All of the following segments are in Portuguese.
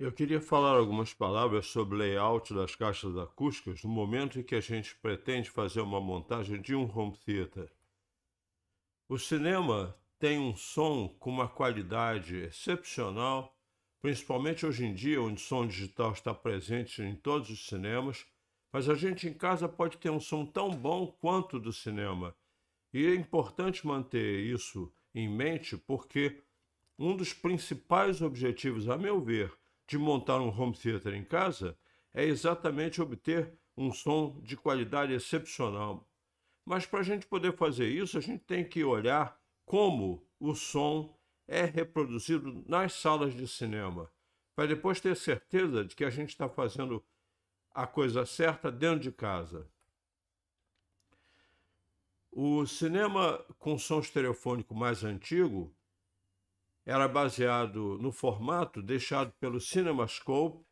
Eu queria falar algumas palavras sobre layout das caixas acústicas no momento em que a gente pretende fazer uma montagem de um home theater. O cinema tem um som com uma qualidade excepcional, principalmente hoje em dia, onde o som digital está presente em todos os cinemas, mas a gente em casa pode ter um som tão bom quanto do cinema. E é importante manter isso em mente porque um dos principais objetivos, a meu ver, de montar um home theater em casa é exatamente obter um som de qualidade excepcional. Mas para a gente poder fazer isso, a gente tem que olhar como o som é reproduzido nas salas de cinema, para depois ter certeza de que a gente está fazendo a coisa certa dentro de casa. O cinema com som estereofônico mais antigo era baseado no formato deixado pelo CinemaScope,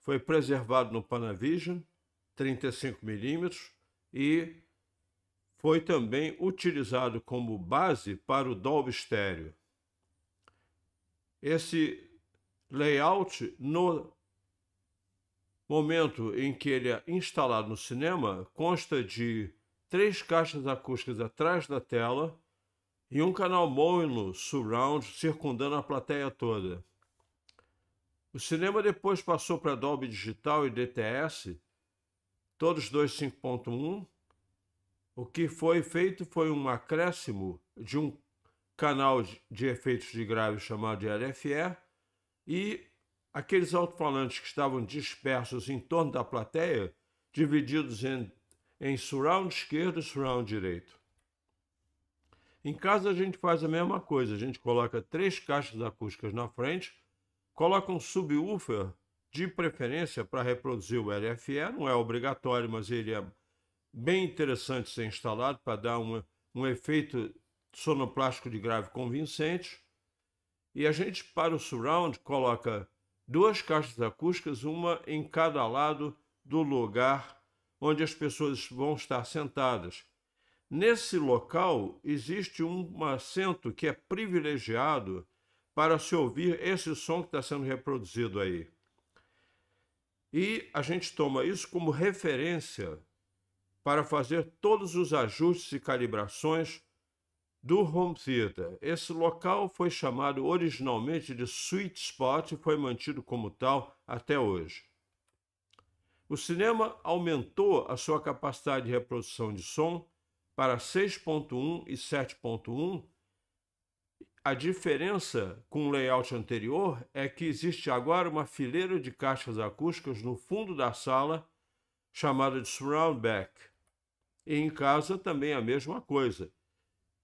foi preservado no Panavision, 35mm, e foi também utilizado como base para o Dolby Stereo. Esse layout, no momento em que ele é instalado no cinema, consta de três caixas acústicas atrás da tela, e um canal mono surround circundando a plateia toda. O cinema depois passou para Dolby Digital e DTS, todos dois 5.1. O que foi feito foi um acréscimo de um canal de efeitos de grave chamado de LFE e aqueles alto-falantes que estavam dispersos em torno da plateia, divididos em, em surround esquerdo e surround direito. Em casa a gente faz a mesma coisa, a gente coloca três caixas acústicas na frente, coloca um subwoofer de preferência para reproduzir o LFE, não é obrigatório, mas ele é bem interessante ser instalado para dar um, um efeito sonoplástico de grave convincente. E a gente, para o surround, coloca duas caixas acústicas, uma em cada lado do lugar onde as pessoas vão estar sentadas. Nesse local existe um assento que é privilegiado para se ouvir esse som que está sendo reproduzido aí. E a gente toma isso como referência para fazer todos os ajustes e calibrações do home theater. Esse local foi chamado originalmente de sweet spot e foi mantido como tal até hoje. O cinema aumentou a sua capacidade de reprodução de som para 6.1 e 7.1, a diferença com o layout anterior é que existe agora uma fileira de caixas acústicas no fundo da sala, chamada de surround back. E em casa também a mesma coisa.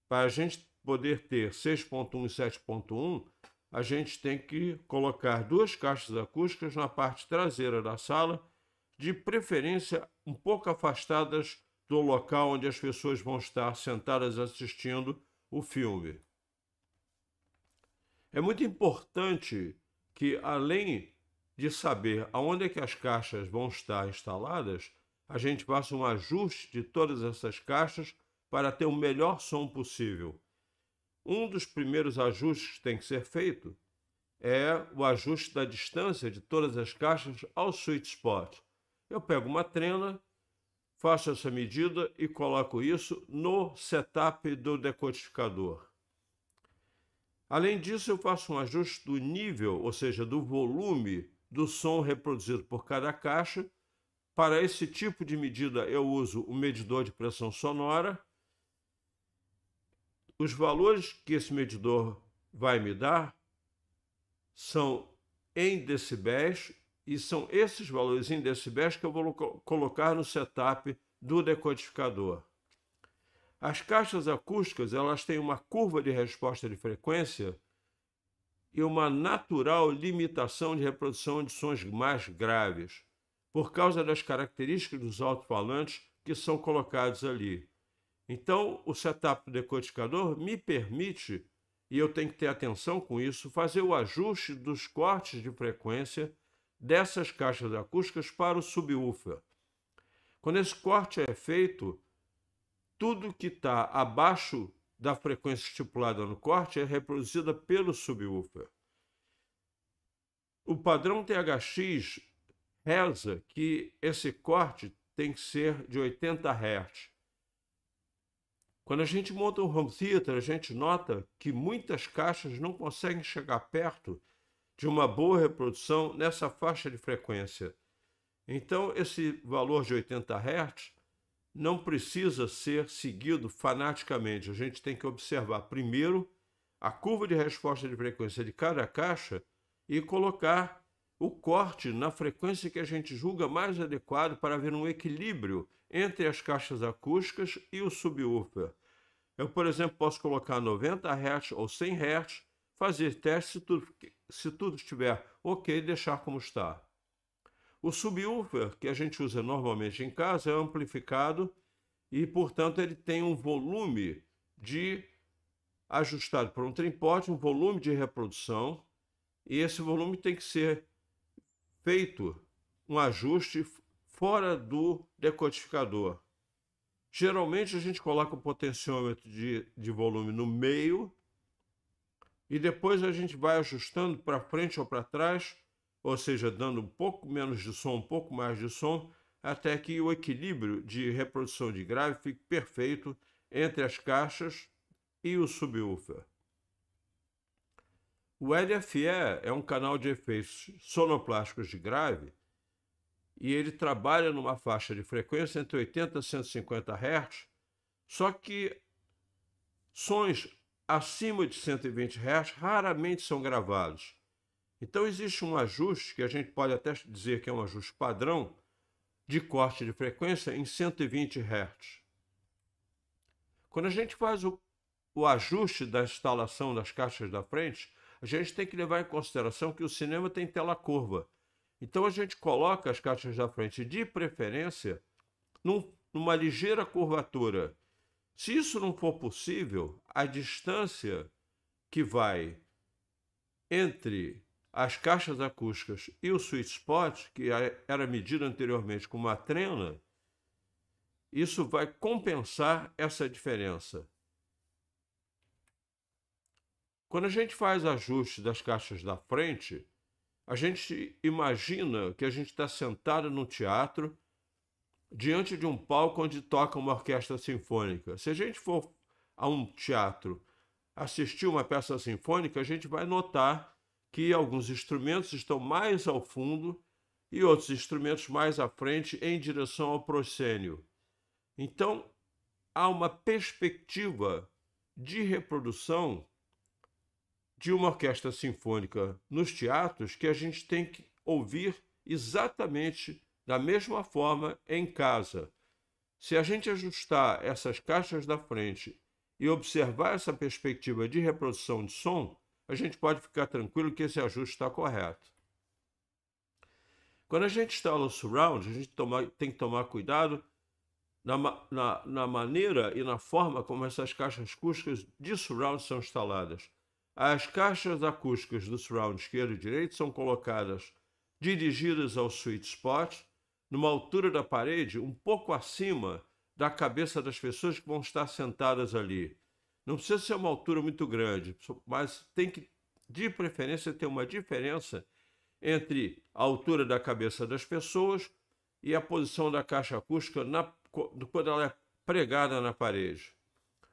Para a gente poder ter 6.1 e 7.1, a gente tem que colocar duas caixas acústicas na parte traseira da sala, de preferência um pouco afastadas do local onde as pessoas vão estar sentadas assistindo o filme. É muito importante que, além de saber aonde é que as caixas vão estar instaladas, a gente faça um ajuste de todas essas caixas para ter o melhor som possível. Um dos primeiros ajustes que tem que ser feito é o ajuste da distância de todas as caixas ao sweet spot. Eu pego uma trena faço essa medida e coloco isso no setup do decodificador. Além disso, eu faço um ajuste do nível, ou seja, do volume do som reproduzido por cada caixa. Para esse tipo de medida, eu uso o medidor de pressão sonora. Os valores que esse medidor vai me dar são em decibéis e são esses valores em decibéis que eu vou colocar no setup do decodificador. As caixas acústicas elas têm uma curva de resposta de frequência e uma natural limitação de reprodução de sons mais graves, por causa das características dos alto-falantes que são colocados ali. Então, o setup do decodificador me permite, e eu tenho que ter atenção com isso, fazer o ajuste dos cortes de frequência dessas caixas acústicas para o subwoofer. Quando esse corte é feito, tudo que está abaixo da frequência estipulada no corte é reproduzida pelo subwoofer. O padrão THX reza que esse corte tem que ser de 80 Hz. Quando a gente monta um home theater, a gente nota que muitas caixas não conseguem chegar perto de uma boa reprodução nessa faixa de frequência. Então, esse valor de 80 Hz não precisa ser seguido fanaticamente. A gente tem que observar primeiro a curva de resposta de frequência de cada caixa e colocar o corte na frequência que a gente julga mais adequado para haver um equilíbrio entre as caixas acústicas e o subwoofer. Eu, por exemplo, posso colocar 90 Hz ou 100 Hz, fazer teste se tudo se tudo estiver ok, deixar como está. O subwoofer que a gente usa normalmente em casa é amplificado e, portanto, ele tem um volume de ajustado por um trimpote, um volume de reprodução, e esse volume tem que ser feito um ajuste fora do decodificador. Geralmente a gente coloca o potenciômetro de, de volume no meio e depois a gente vai ajustando para frente ou para trás, ou seja, dando um pouco menos de som, um pouco mais de som, até que o equilíbrio de reprodução de grave fique perfeito entre as caixas e o subwoofer. O LFE é um canal de efeitos sonoplásticos de grave e ele trabalha numa faixa de frequência entre 80 e 150 Hz, só que sons acima de 120 reais raramente são gravados. Então existe um ajuste, que a gente pode até dizer que é um ajuste padrão, de corte de frequência em 120 Hz. Quando a gente faz o, o ajuste da instalação das caixas da frente, a gente tem que levar em consideração que o cinema tem tela curva. Então a gente coloca as caixas da frente de preferência num, numa ligeira curvatura se isso não for possível, a distância que vai entre as caixas acústicas e o sweet spot, que era medida anteriormente com uma trena, isso vai compensar essa diferença. Quando a gente faz ajuste das caixas da frente, a gente imagina que a gente está sentado no teatro diante de um palco onde toca uma orquestra sinfônica. Se a gente for a um teatro assistir uma peça sinfônica, a gente vai notar que alguns instrumentos estão mais ao fundo e outros instrumentos mais à frente em direção ao proscênio. Então, há uma perspectiva de reprodução de uma orquestra sinfônica nos teatros que a gente tem que ouvir exatamente da mesma forma, em casa, se a gente ajustar essas caixas da frente e observar essa perspectiva de reprodução de som, a gente pode ficar tranquilo que esse ajuste está correto. Quando a gente instala o surround, a gente toma, tem que tomar cuidado na, na, na, maneira e na forma como essas caixas acústicas de surround são instaladas. As caixas acústicas do surround esquerdo e direito são colocadas dirigidas ao sweet spot numa altura da parede, um pouco acima da cabeça das pessoas que vão estar sentadas ali. Não precisa ser uma altura muito grande, mas tem que, de preferência, ter uma diferença entre a altura da cabeça das pessoas e a posição da caixa acústica na, quando ela é pregada na parede.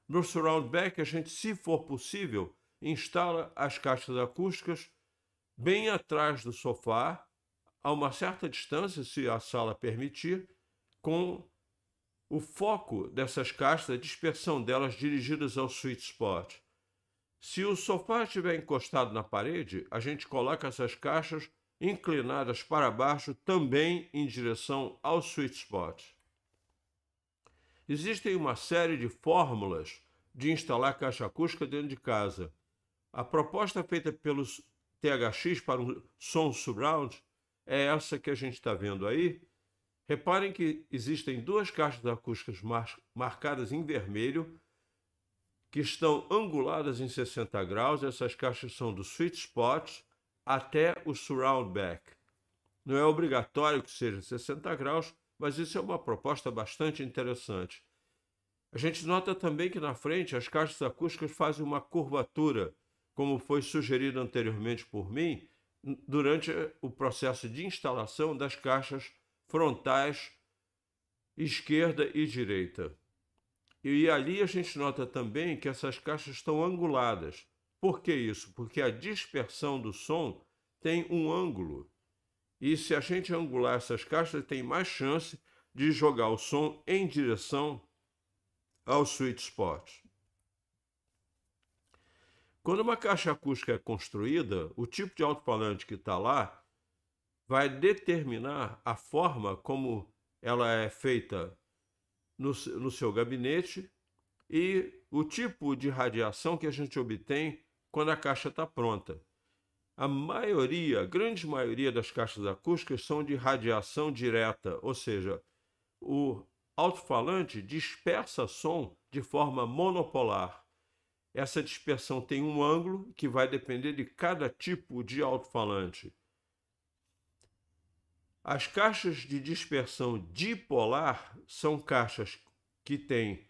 No surround back, a gente, se for possível, instala as caixas acústicas bem atrás do sofá a uma certa distância, se a sala permitir, com o foco dessas caixas, a dispersão delas dirigidas ao sweet spot. Se o sofá estiver encostado na parede, a gente coloca essas caixas inclinadas para baixo também em direção ao sweet spot. Existem uma série de fórmulas de instalar caixa acústica dentro de casa. A proposta é feita pelos THX para um som surround é essa que a gente está vendo aí. Reparem que existem duas caixas acústicas mar marcadas em vermelho que estão anguladas em 60 graus. Essas caixas são do sweet spot até o surround back. Não é obrigatório que seja 60 graus, mas isso é uma proposta bastante interessante. A gente nota também que na frente as caixas acústicas fazem uma curvatura, como foi sugerido anteriormente por mim, durante eh, o processo de instalação das caixas frontais esquerda e direita. E ali a gente nota também que essas caixas estão anguladas. Por que isso? Porque a dispersão do som tem um ângulo. E se a gente angular essas caixas, tem mais chance de jogar o som em direção ao sweet spot. Quando uma caixa acústica é construída, o tipo de alto-falante que está lá vai determinar a forma como ela é feita no, no seu gabinete e o tipo de radiação que a gente obtém quando a caixa está pronta. A maioria, a grande maioria das caixas acústicas são de radiação direta, ou seja, o alto-falante dispersa som de forma monopolar. Essa dispersão tem um ângulo que vai depender de cada tipo de alto-falante. As caixas de dispersão dipolar são caixas que têm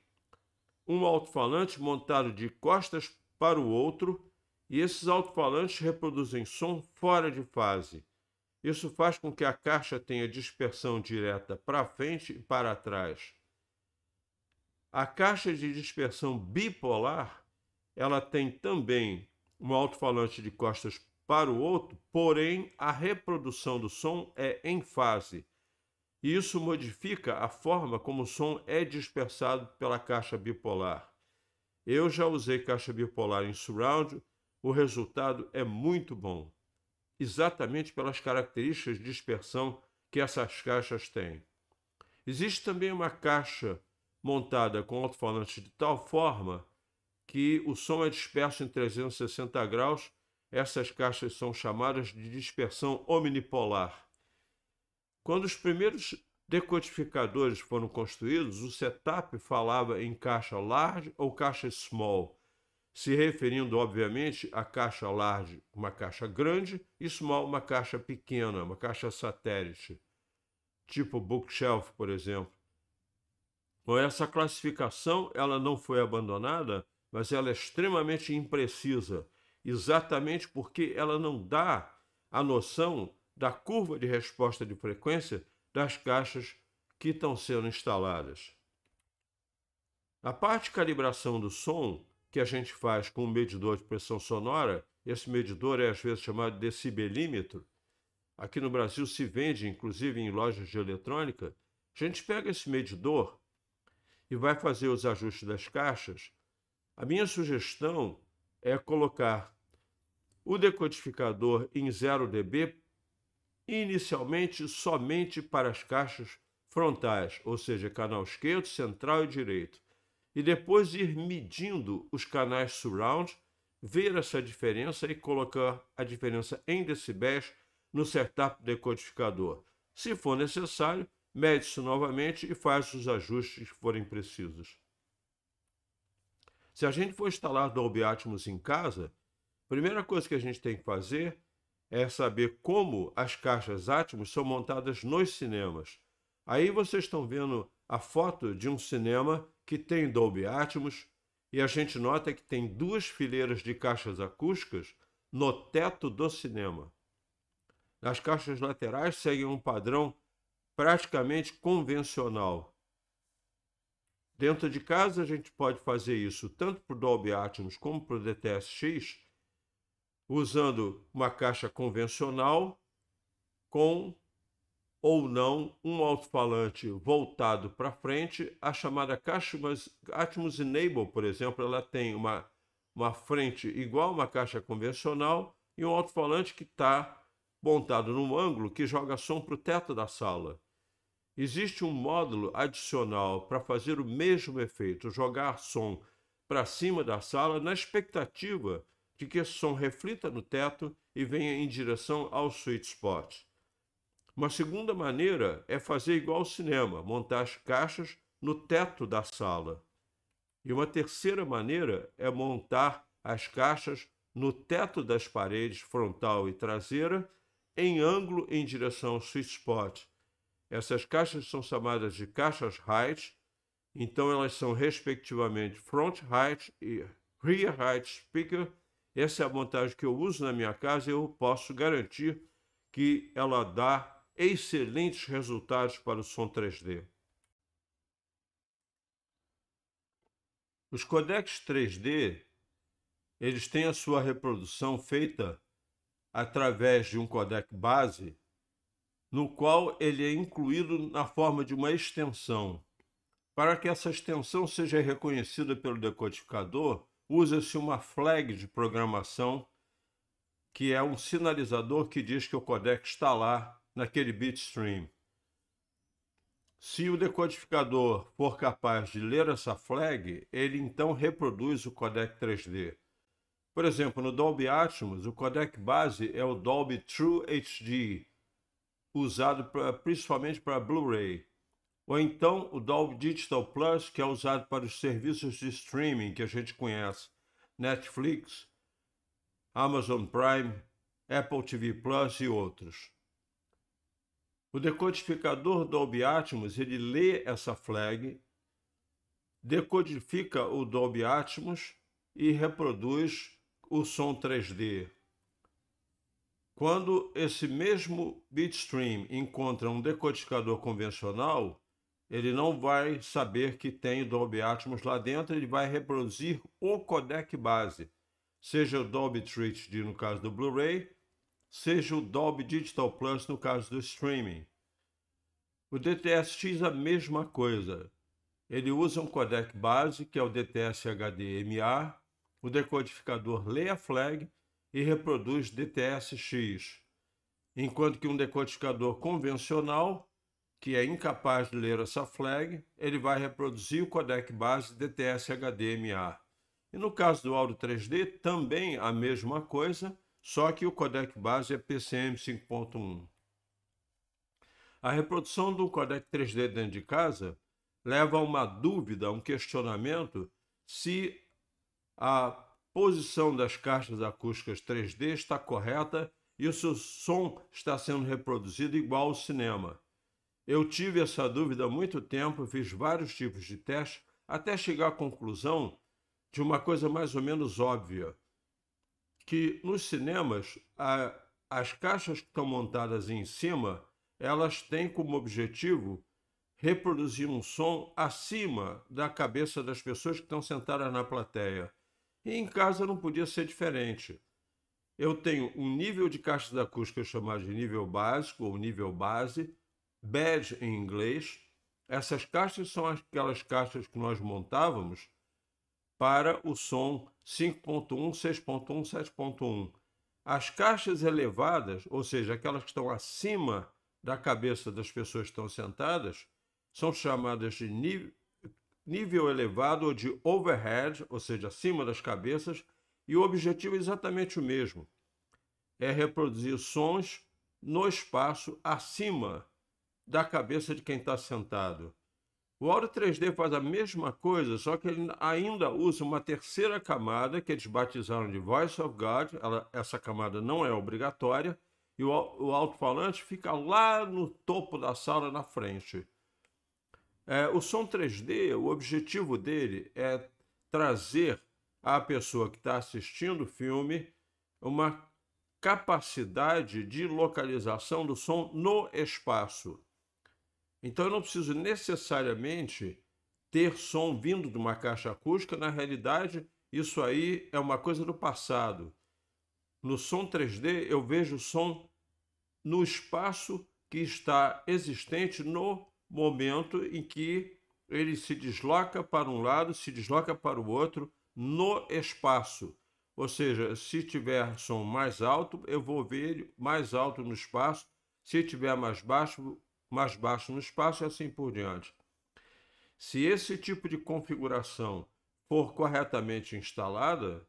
um alto-falante montado de costas para o outro e esses alto-falantes reproduzem som fora de fase. Isso faz com que a caixa tenha dispersão direta para frente e para trás. A caixa de dispersão bipolar ela tem também um alto-falante de costas para o outro, porém a reprodução do som é em fase. E isso modifica a forma como o som é dispersado pela caixa bipolar. Eu já usei caixa bipolar em surround, o resultado é muito bom, exatamente pelas características de dispersão que essas caixas têm. Existe também uma caixa montada com alto-falante de tal forma que o som é disperso em 360 graus. Essas caixas são chamadas de dispersão omnipolar. Quando os primeiros decodificadores foram construídos, o setup falava em caixa large ou caixa small, se referindo, obviamente, à caixa large, uma caixa grande, e small, uma caixa pequena, uma caixa satélite, tipo bookshelf, por exemplo. Com essa classificação, ela não foi abandonada mas ela é extremamente imprecisa, exatamente porque ela não dá a noção da curva de resposta de frequência das caixas que estão sendo instaladas. A parte de calibração do som que a gente faz com o medidor de pressão sonora, esse medidor é às vezes chamado decibelímetro, aqui no Brasil se vende inclusive em lojas de eletrônica, a gente pega esse medidor e vai fazer os ajustes das caixas a minha sugestão é colocar o decodificador em 0dB inicialmente somente para as caixas frontais, ou seja, canal esquerdo, central e direito, e depois ir medindo os canais surround, ver essa diferença e colocar a diferença em decibéis no setup decodificador. Se for necessário, mede-se novamente e faz os ajustes que forem precisos. Se a gente for instalar Dolby Atmos em casa, a primeira coisa que a gente tem que fazer é saber como as caixas Atmos são montadas nos cinemas. Aí vocês estão vendo a foto de um cinema que tem Dolby Atmos e a gente nota que tem duas fileiras de caixas acústicas no teto do cinema. As caixas laterais seguem um padrão praticamente convencional. Dentro de casa, a gente pode fazer isso tanto para o Dolby Atmos como para o DTS-X, usando uma caixa convencional com ou não um alto-falante voltado para frente. A chamada caixa Atmos Enable, por exemplo, ela tem uma, uma frente igual a uma caixa convencional e um alto-falante que está montado num ângulo que joga som para o teto da sala. Existe um módulo adicional para fazer o mesmo efeito, jogar som para cima da sala na expectativa de que esse som reflita no teto e venha em direção ao sweet spot. Uma segunda maneira é fazer igual ao cinema, montar as caixas no teto da sala. E uma terceira maneira é montar as caixas no teto das paredes frontal e traseira em ângulo em direção ao sweet spot, essas caixas são chamadas de caixas height, então elas são respectivamente front height e rear height speaker. Essa é a montagem que eu uso na minha casa e eu posso garantir que ela dá excelentes resultados para o som 3D. Os codecs 3D, eles têm a sua reprodução feita através de um codec base no qual ele é incluído na forma de uma extensão. Para que essa extensão seja reconhecida pelo decodificador, usa-se uma flag de programação, que é um sinalizador que diz que o codec está lá naquele bitstream. Se o decodificador for capaz de ler essa flag, ele então reproduz o codec 3D. Por exemplo, no Dolby Atmos, o codec base é o Dolby True HD, usado pra, principalmente para Blu-ray. Ou então o Dolby Digital Plus, que é usado para os serviços de streaming que a gente conhece: Netflix, Amazon Prime, Apple TV Plus e outros. O decodificador Dolby Atmos ele lê essa flag, decodifica o Dolby Atmos e reproduz o som 3D quando esse mesmo bitstream encontra um decodificador convencional, ele não vai saber que tem o Dolby Atmos lá dentro, ele vai reproduzir o codec base, seja o Dolby 3D no caso do Blu-ray, seja o Dolby Digital Plus no caso do streaming. O DTS-X a mesma coisa. Ele usa um codec base, que é o DTS-HDMA, o decodificador lê a flag e reproduz DTS-X, enquanto que um decodificador convencional, que é incapaz de ler essa flag, ele vai reproduzir o codec base DTS-HDMA. E no caso do audio 3D, também a mesma coisa, só que o codec base é PCM 5.1. A reprodução do codec 3D dentro de casa leva a uma dúvida, a um questionamento, se a posição das caixas acústicas 3D está correta e o seu som está sendo reproduzido igual ao cinema. Eu tive essa dúvida há muito tempo, fiz vários tipos de testes até chegar à conclusão de uma coisa mais ou menos óbvia, que nos cinemas a, as caixas que estão montadas em cima, elas têm como objetivo reproduzir um som acima da cabeça das pessoas que estão sentadas na plateia. E em casa não podia ser diferente. Eu tenho um nível de caixas acústicas chamado de nível básico ou nível base, badge em inglês. Essas caixas são aquelas caixas que nós montávamos para o som 5.1, 6.1, 7.1. As caixas elevadas, ou seja, aquelas que estão acima da cabeça das pessoas que estão sentadas, são chamadas de nível, nível elevado de overhead, ou seja, acima das cabeças, e o objetivo é exatamente o mesmo: é reproduzir sons no espaço acima da cabeça de quem está sentado. O Aura 3D faz a mesma coisa, só que ele ainda usa uma terceira camada que eles batizaram de Voice of God. Ela, essa camada não é obrigatória e o, o alto-falante fica lá no topo da sala na frente. É, o som 3D, o objetivo dele é trazer à pessoa que está assistindo o filme uma capacidade de localização do som no espaço. Então eu não preciso necessariamente ter som vindo de uma caixa acústica, na realidade, isso aí é uma coisa do passado. No som 3D eu vejo o som no espaço que está existente no momento em que ele se desloca para um lado, se desloca para o outro no espaço. Ou seja, se tiver som mais alto, eu vou ver ele mais alto no espaço. Se tiver mais baixo, mais baixo no espaço e assim por diante. Se esse tipo de configuração for corretamente instalada,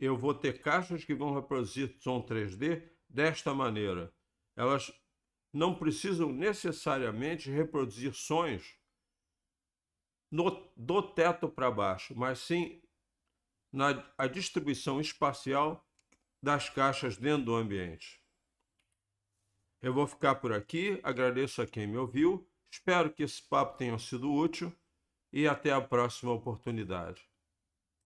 eu vou ter caixas que vão reproduzir som 3D desta maneira. Elas não precisam necessariamente reproduzir sons no, do teto para baixo, mas sim na a distribuição espacial das caixas dentro do ambiente. Eu vou ficar por aqui, agradeço a quem me ouviu, espero que esse papo tenha sido útil e até a próxima oportunidade.